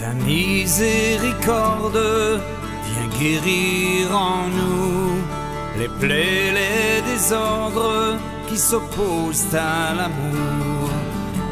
Ta miséricorde vient guérir en nous les plaies, les désordres qui s'opposent à l'amour.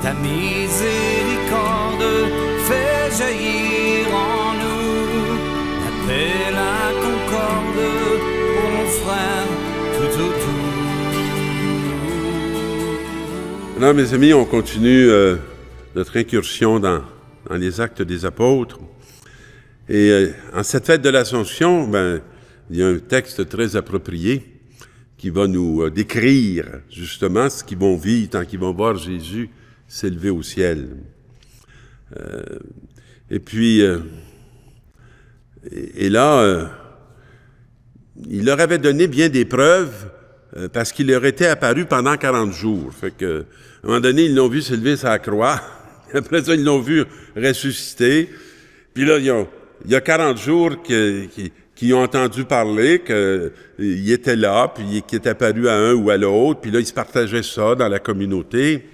Ta miséricorde fait jaillir en nous la paix, la concorde pour nos frères tout autour. Alors, mes amis, on continue euh, notre incursion dans dans les actes des apôtres. Et euh, en cette fête de l'Assomption, ben, il y a un texte très approprié qui va nous euh, décrire justement ce qu'ils vont vivre tant qu'ils vont voir Jésus s'élever au ciel. Euh, et puis, et, là, il leur avait donné bien des preuves parce qu'il leur était apparu pendant 40 jours. Fait que, à un moment donné, ils l'ont vu s'élever sa croix. Après ça, ils l'ont vu ressusciter. Puis là, il y a 40 jours qu'ils ont entendu parler qu'il était là, puis qu'il était apparu à un ou à l'autre, puis là, ils se partageaient ça dans la communauté.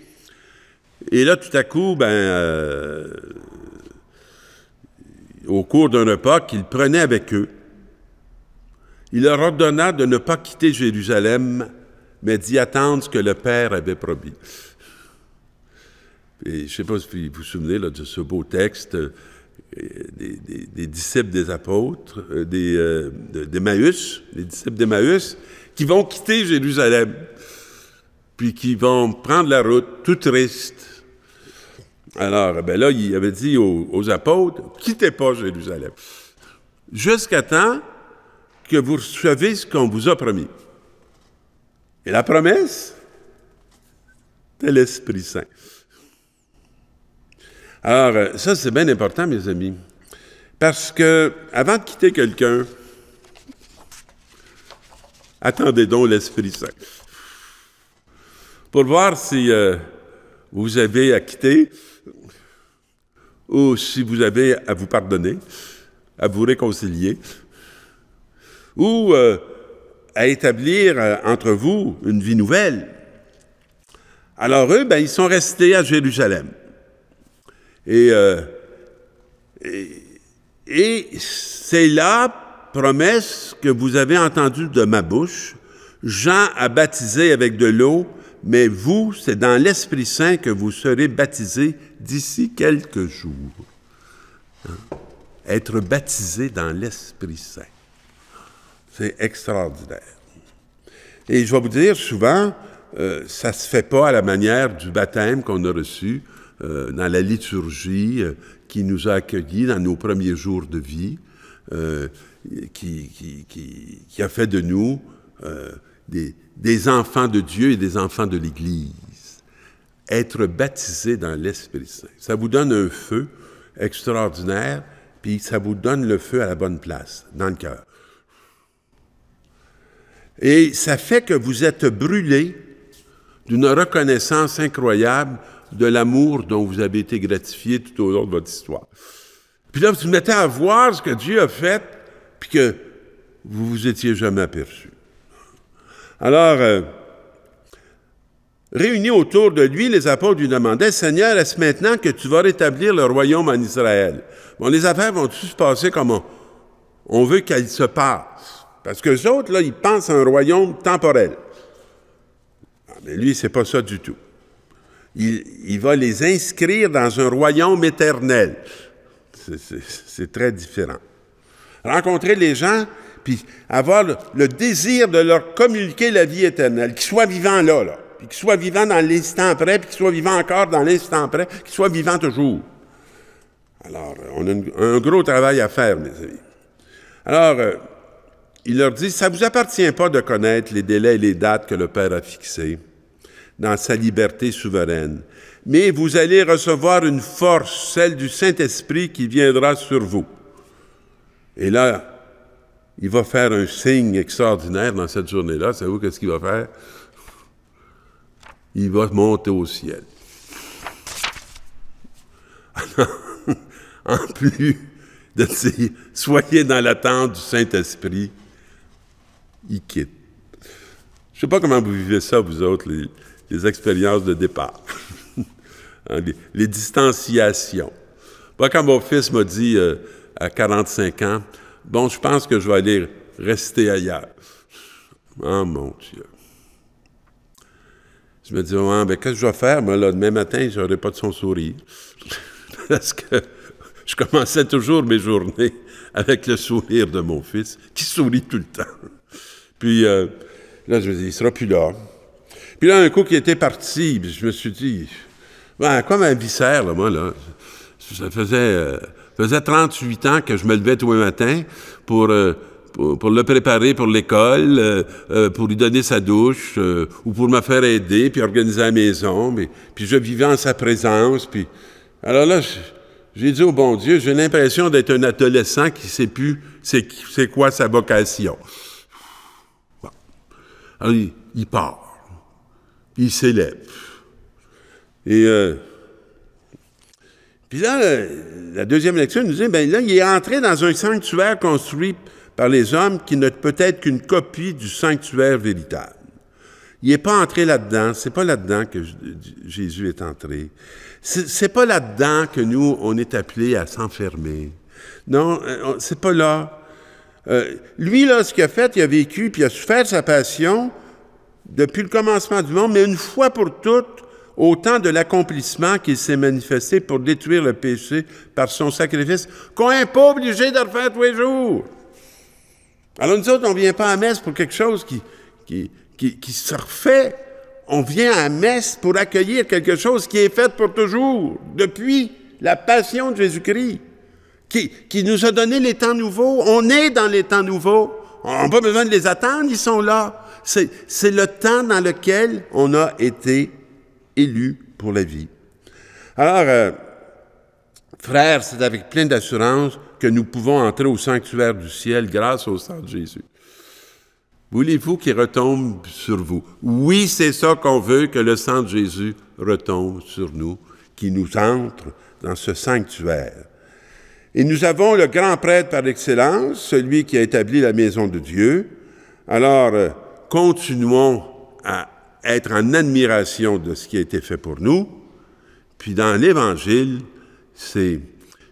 Et là, tout à coup, ben, euh, au cours d'un repas qu'ils prenaient avec eux, il leur ordonna de ne pas quitter Jérusalem, mais d'y attendre ce que le Père avait promis je ne sais pas si vous vous souvenez de ce beau texte euh, des, disciples des apôtres, euh, des, euh, d'Emmaüs, des disciples d'Emmaüs, qui vont quitter Jérusalem, puis qui vont prendre la route tout triste. Alors, eh ben là, il avait dit aux, apôtres, quittez pas Jérusalem, jusqu'à temps que vous recevez ce qu'on vous a promis. Et la promesse, c'est l'Esprit Saint. Alors, euh, ça, c'est bien important, mes amis. Parce que, avant de quitter quelqu'un, attendez donc l'Esprit Saint. Pour voir si euh, vous avez à quitter ou si vous avez à vous pardonner, à vous réconcilier, ou euh, à établir entre vous une vie nouvelle. Alors eux, ben, ils sont restés à Jérusalem. Euh, et, c'est la promesse que vous avez entendue de ma bouche. Jean a baptisé avec de l'eau, mais vous, c'est dans l'Esprit Saint que vous serez baptisés d'ici quelques jours. Hein? Être baptisé dans l'Esprit Saint. C'est extraordinaire. Et je vais vous dire souvent, euh, ça ne se fait pas à la manière du baptême qu'on a reçu euh, dans la liturgie euh, qui nous a accueillis dans nos premiers jours de vie, euh, qui, qui, qui, qui, a fait de nous des, des enfants de Dieu et des enfants de l'Église être baptisé dans l'Esprit Saint. Ça vous donne un feu extraordinaire, puis ça vous donne le feu à la bonne place, dans le cœur. Et ça fait que vous êtes brûlé d'une reconnaissance incroyable de l'amour dont vous avez été gratifié tout au long de votre histoire. Puis là, vous vous mettez à voir ce que Dieu a fait, puis que vous vous étiez jamais aperçu. Alors, euh, réunis autour de lui, les apôtres lui demandaient, Seigneur, est-ce maintenant que tu vas rétablir le royaume en Israël? Bon, les affaires vont tous se passer comme on, veut qu'elles se passent? Parce que les autres, là, ils pensent à un royaume temporel. Ah, mais lui, c'est pas ça du tout il, va les inscrire dans un royaume éternel. C'est très différent. Rencontrer les gens, puis avoir le, désir de leur communiquer la vie éternelle, qu'ils soient vivants là, là puis qu'ils soient vivants dans l'instant prêt, puis qu'ils soient vivants encore dans l'instant prêt, qu'ils soient vivants toujours. Alors, euh, on a un gros travail à faire, mes amis. Alors, euh, il leur dit, ça ne vous appartient pas de connaître les délais et les dates que le Père a fixés dans sa liberté souveraine. Mais vous allez recevoir une force, celle du Saint-Esprit qui viendra sur vous. Et là, il va faire un signe extraordinaire dans cette journée-là. Savez-vous qu'est-ce qu'il va faire? Il va monter au ciel. en plus de dire soyez dans l'attente du Saint-Esprit, il quitte. Je ne sais pas comment vous vivez ça, vous autres, les, les expériences de départ, hein, les, distanciations. quand mon fils m'a dit euh, à 45 ans, bon, je pense que je vais aller rester ailleurs. Oh mon Dieu. Je me dis, oh, ben, qu'est-ce que je vais faire? Moi, là, demain matin, je n'aurai pas de son sourire. Parce que je commençais toujours mes journées avec le sourire de mon fils, qui sourit tout le temps. Puis euh, là, je me dis, il sera plus là. Puis là, un coup qui était parti, je me suis dit, ben, quoi ma viscère, là, moi, là, ça faisait, euh, faisait 38 ans que je me levais tous les matins pour, euh, pour, le préparer pour l'école, euh, pour lui donner sa douche, ou pour me faire aider, puis organiser la maison. Mais, puis je vivais en sa présence. Puis... Alors là, j'ai dit au oh, bon Dieu, j'ai l'impression d'être un adolescent qui sait plus c'est quoi sa vocation. Alors, il part il s'élève. Et euh, puis là, euh, la deuxième lecture nous dit, ben là, il est entré dans un sanctuaire construit par les hommes qui n'est peut être qu'une copie du sanctuaire véritable. Il n'est pas entré là-dedans. C'est pas là-dedans que Jésus est entré. C'est pas là-dedans que nous, on est appelés à s'enfermer. Non, euh, c'est pas là. lui, là, ce qu'il a fait, il a vécu, puis il a souffert sa passion, depuis le commencement du monde, mais une fois pour toutes, au temps de l'accomplissement qui s'est manifesté pour détruire le péché par son sacrifice, qu'on n'est pas obligé de refaire tous les jours. Alors nous autres, on ne vient pas à messe pour quelque chose qui, qui, qui, se refait. On vient à messe pour accueillir quelque chose qui est fait pour toujours, depuis la passion de Jésus-Christ, qui, qui nous a donné les temps nouveaux. On est dans les temps nouveaux. On n'a pas besoin de les attendre, ils sont là. C'est le temps dans lequel on a été élu pour la vie. Alors, euh, frères, c'est avec plein d'assurance que nous pouvons entrer au sanctuaire du ciel grâce au sang de Jésus. Voulez-vous qu'il retombe sur vous? Oui, c'est ça qu'on veut, que le sang de Jésus retombe sur nous, qui nous entre dans ce sanctuaire. Et nous avons le grand prêtre par excellence, celui qui a établi la maison de Dieu. Alors, euh, continuons à être en admiration de ce qui a été fait pour nous. Puis dans l'Évangile, c'est,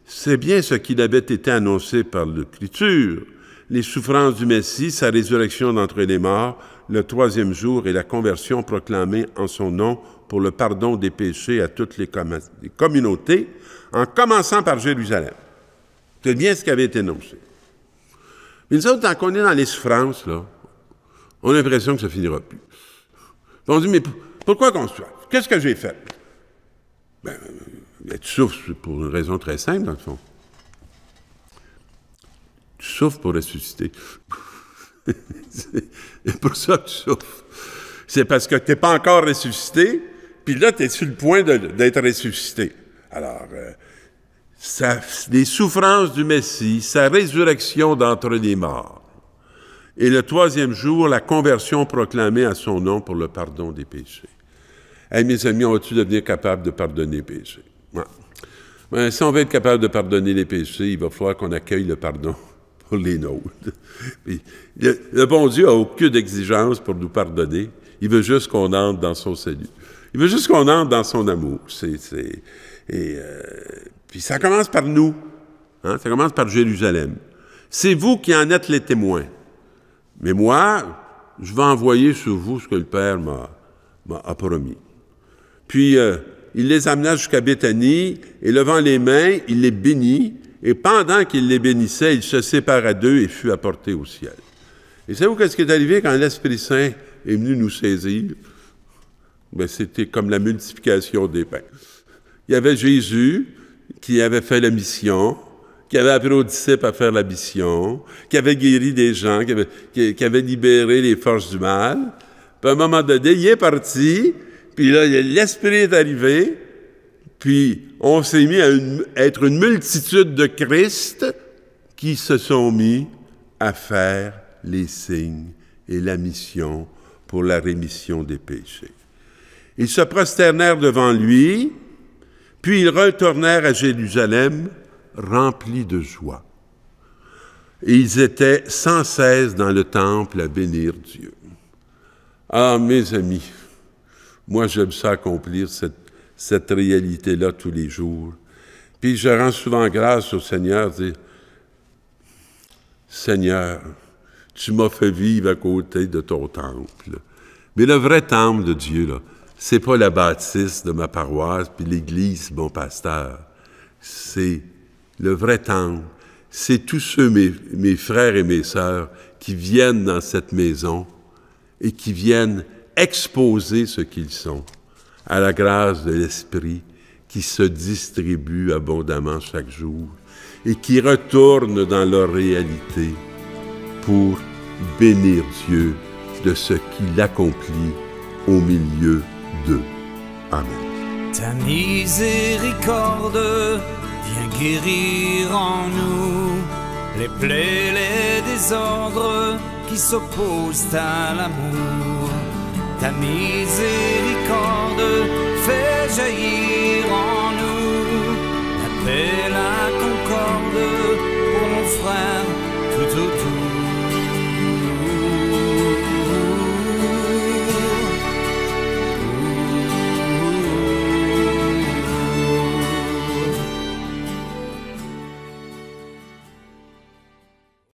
c'est bien ce qu'il avait été annoncé par l'Écriture, les souffrances du Messie, sa résurrection d'entre les morts, le troisième jour et la conversion proclamée en son nom pour le pardon des péchés à toutes les, communautés, en commençant par Jérusalem. C'est bien ce qui avait été annoncé. Mais nous autres, est dans les souffrances, là, on a l'impression que ça finira plus. On se dit, mais pourquoi qu'on souffre? Qu'est-ce que j'ai fait? Ben, euh, tu souffres pour une raison très simple, dans le fond. Tu souffres pour ressusciter. c'est pour ça que tu souffres. C'est parce que tu n'es pas encore ressuscité, puis là, tu es sur le point d'être ressuscité. Alors, euh, les souffrances du Messie, sa résurrection d'entre les morts, et le troisième jour, la conversion proclamée à son nom pour le pardon des péchés. Hey, mes amis, on va-tu devenir capable de pardonner les péchés? Ben, si on veut être capable de pardonner les péchés, il va falloir qu'on accueille le pardon pour les nôtres. le, bon Dieu n'a aucune exigence pour nous pardonner. Il veut juste qu'on entre dans son salut. Il veut juste qu'on entre dans son amour. et, euh, puis ça commence par nous. Hein? Ça commence par Jérusalem. C'est vous qui en êtes les témoins. Mais moi, je vais envoyer sur vous ce que le Père m'a promis. Puis euh, il les amena jusqu'à Béthanie, et levant les mains, il les bénit, et pendant qu'il les bénissait, il se sépara d'eux et fut apporté au ciel. Et savez-vous qu'est-ce qui est arrivé quand l'Esprit Saint est venu nous saisir? Ben, C'était comme la multiplication des pains. Il y avait Jésus qui avait fait la mission, qui avait appris aux disciples à faire la mission, qui avait guéri des gens, qui avait, libéré les forces du mal. Puis à un moment donné, il est parti, puis là, l'Esprit est arrivé, puis on s'est mis à, à être une multitude de Christ qui se sont mis à faire les signes et la mission pour la rémission des péchés. Ils se prosternèrent devant lui, puis ils retournèrent à Jérusalem remplis de joie. Et ils étaient sans cesse dans le temple à bénir Dieu. Ah, mes amis, moi j'aime ça accomplir cette, cette réalité-là tous les jours. Puis je rends souvent grâce au Seigneur, dis, Seigneur, tu m'as fait vivre à côté de ton temple. Mais le vrai temple de Dieu, là, c'est pas la bâtisse de ma paroisse puis l'église, mon pasteur. C'est le vrai temps, c'est tous ceux, mes, mes frères et mes sœurs, qui viennent dans cette maison et qui viennent exposer ce qu'ils sont à la grâce de l'Esprit qui se distribue abondamment chaque jour et qui retourne dans leur réalité pour bénir Dieu de ce qu'il accomplit au milieu d'eux. Amen. Ta miséricorde Viens guérir en nous les plaies, les désordres qui s'opposent à l'amour. Ta miséricorde fait jaillir